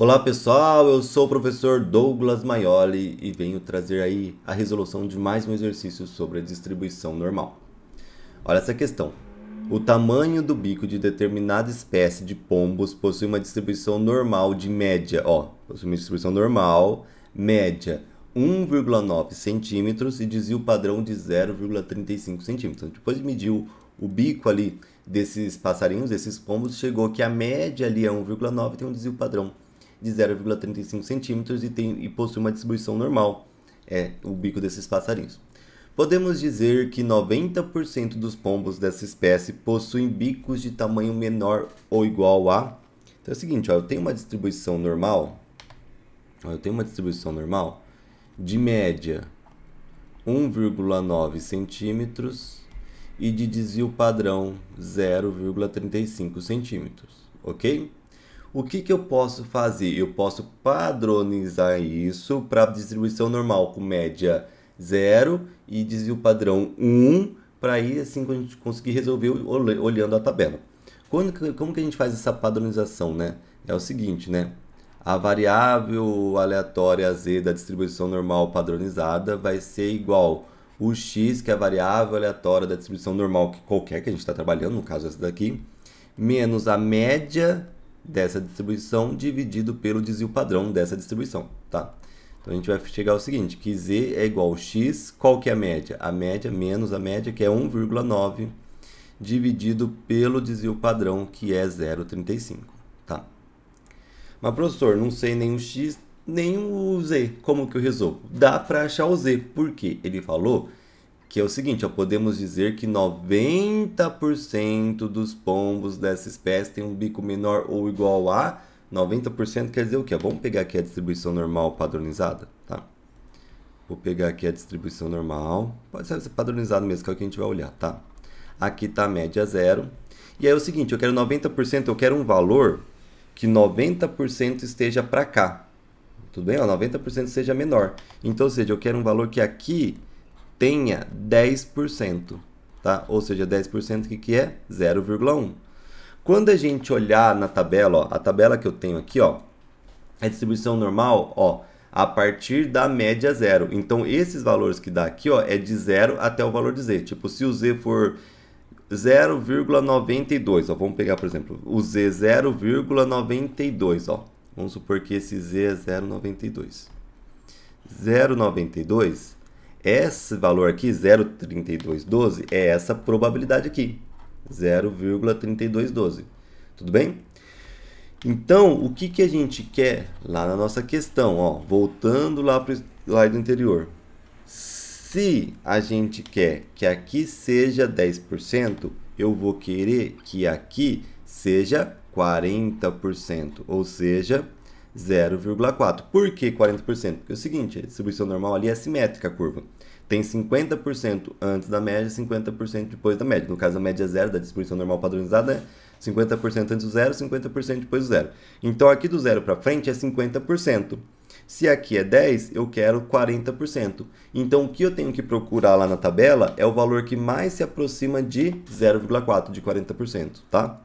Olá pessoal, eu sou o professor Douglas Maioli e venho trazer aí a resolução de mais um exercício sobre a distribuição normal. Olha essa questão. O tamanho do bico de determinada espécie de pombos possui uma distribuição normal de média, ó, possui uma distribuição normal, média 1,9 centímetros e dizia o padrão de 0,35 centímetros. Então, depois mediu o bico ali desses passarinhos, desses pombos, chegou que a média ali é 1,9, e tem um desvio então padrão de 0,35 centímetros e, tem, e possui uma distribuição normal, é o bico desses passarinhos. Podemos dizer que 90% dos pombos dessa espécie possuem bicos de tamanho menor ou igual a. Então é o seguinte, ó, eu tenho uma distribuição normal, ó, eu tenho uma distribuição normal de média 1,9 centímetros e de desvio padrão 0,35 centímetros, ok? O que, que eu posso fazer? Eu posso padronizar isso para distribuição normal, com média 0 e desvio padrão 1, um, para aí assim a gente conseguir resolver olhando a tabela. Quando, como que a gente faz essa padronização, né? É o seguinte, né? A variável aleatória z da distribuição normal padronizada vai ser igual o x, que é a variável aleatória da distribuição normal, que qualquer que a gente está trabalhando, no caso essa daqui, menos a média dessa distribuição dividido pelo desvio padrão dessa distribuição, tá? Então a gente vai chegar ao seguinte, que z é igual a x, qual que é a média? A média menos a média, que é 1,9, dividido pelo desvio padrão, que é 0,35, tá? Mas professor, não sei nem o x, nem o z, como que eu resolvo? Dá para achar o z, porque ele falou que é o seguinte, ó, podemos dizer que 90% dos pombos dessa espécie tem um bico menor ou igual a 90% quer dizer o quê? Vamos pegar aqui a distribuição normal padronizada, tá? Vou pegar aqui a distribuição normal, pode ser padronizado mesmo, que é o que a gente vai olhar, tá? Aqui está a média zero. E aí é o seguinte, eu quero 90%, eu quero um valor que 90% esteja para cá. Tudo bem? Ó, 90% seja menor. Então, ou seja, eu quero um valor que aqui tenha 10%, tá? Ou seja, 10% o que, que é? 0,1. Quando a gente olhar na tabela, ó, a tabela que eu tenho aqui, ó, a distribuição normal, ó, a partir da média zero. Então, esses valores que dá aqui, ó, é de zero até o valor de z. Tipo, se o z for 0,92, ó, vamos pegar, por exemplo, o z 0,92, ó. Vamos supor que esse z é 0,92. 0,92 esse valor aqui, 0,3212, é essa probabilidade aqui, 0,3212. Tudo bem? Então, o que, que a gente quer lá na nossa questão? Ó, voltando lá para o slide anterior. Se a gente quer que aqui seja 10%, eu vou querer que aqui seja 40%, ou seja, 0,4. Por que 40%? Porque é o seguinte, a distribuição normal ali é simétrica a curva. Tem 50% antes da média, 50% depois da média. No caso, a média é zero da distribuição normal padronizada é 50% antes do zero, 50% depois do zero. Então, aqui do zero para frente é 50%. Se aqui é 10, eu quero 40%. Então, o que eu tenho que procurar lá na tabela é o valor que mais se aproxima de 0,4, de 40%, tá?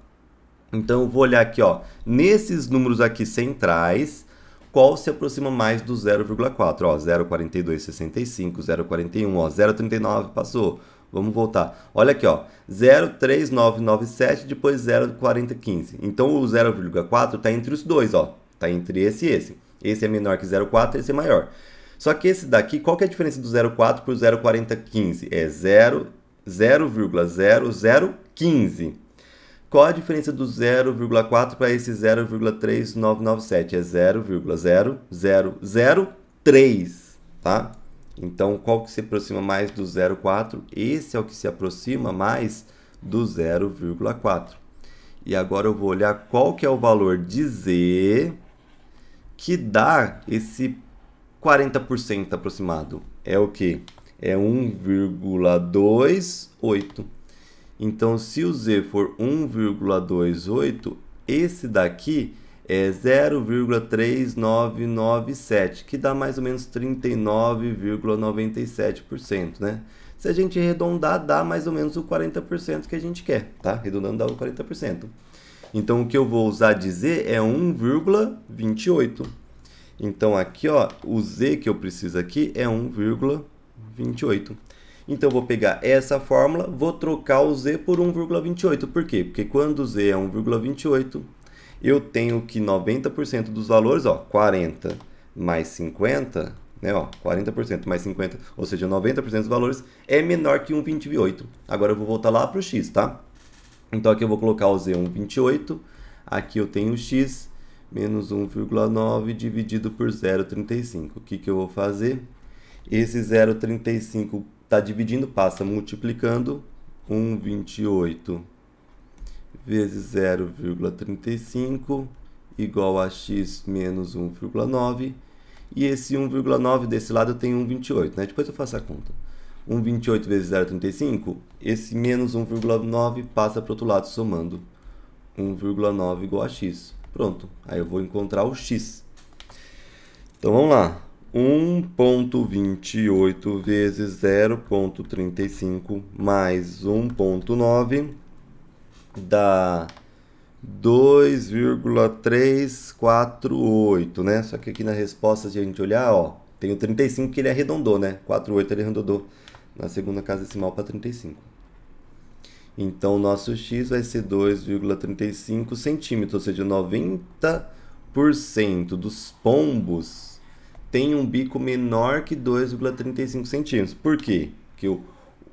Então eu vou olhar aqui, ó, nesses números aqui centrais, qual se aproxima mais do 0,4? Ó, 0,4265, 0,41, ó, 0,39 passou. Vamos voltar. Olha aqui, ó, 0,3997, depois 0,4015. Então o 0,4 está entre os dois, ó. Está entre esse e esse. Esse é menor que 0,4, esse é maior. Só que esse daqui, qual que é a diferença do 0,4 para o 0,4015? É 0,0015. Qual a diferença do 0,4 para esse 0,3997? É 0,0003, tá? Então, qual que se aproxima mais do 0,4? Esse é o que se aproxima mais do 0,4. E agora eu vou olhar qual que é o valor de Z que dá esse 40% aproximado. É o que? É 1,28. Então, se o z for 1,28, esse daqui é 0,3997, que dá mais ou menos 39,97%, né? Se a gente arredondar, dá mais ou menos o 40% que a gente quer, tá? Arredondando dá o 40%. Então, o que eu vou usar de z é 1,28. Então, aqui, ó, o z que eu preciso aqui é 1,28. Então vou pegar essa fórmula, vou trocar o z por 1,28. Por quê? Porque quando z é 1,28, eu tenho que 90% dos valores, ó, 40 mais 50, né, ó, 40% mais 50, ou seja, 90% dos valores é menor que 1,28. Agora eu vou voltar lá para o x, tá? Então aqui eu vou colocar o z 1,28, aqui eu tenho o x menos 1,9 dividido por 0,35. O que, que eu vou fazer? Esse 0,35 está dividindo, passa multiplicando. 1,28 vezes 0,35 igual a x menos 1,9. E esse 1,9 desse lado tem 1,28, né? Depois eu faço a conta. 1,28 vezes 0,35, esse menos 1,9 passa para o outro lado somando 1,9 igual a x. Pronto, aí eu vou encontrar o x. Então vamos lá. 1.28 vezes 0.35 mais 1.9 dá 2,348, né? Só que aqui na resposta, se a gente olhar, ó, tem o 35 que ele arredondou, né? 48 ele arredondou na segunda casa decimal para 35. Então, o nosso x vai ser 2,35 centímetros, ou seja, 90% dos pombos tem um bico menor que 2,35 centímetros. Por quê? Porque o,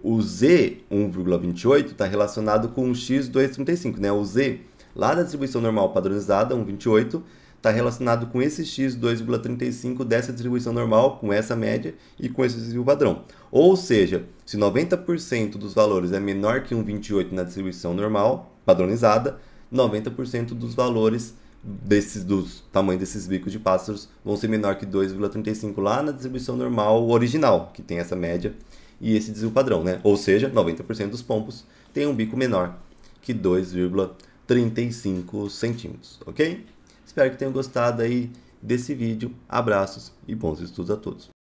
o Z 1,28 está relacionado com o X 2,35, né? O Z lá da distribuição normal padronizada, 1,28, está relacionado com esse X 2,35 dessa distribuição normal, com essa média e com esse desvio padrão. Ou seja, se 90% dos valores é menor que 1,28 na distribuição normal padronizada, 90% dos valores desses dos tamanho desses bicos de pássaros vão ser menor que 2,35 lá na distribuição normal original, que tem essa média e esse desvio padrão, né? Ou seja, 90% dos pompos tem um bico menor que 2,35 centímetros, ok? Espero que tenham gostado aí desse vídeo. Abraços e bons estudos a todos.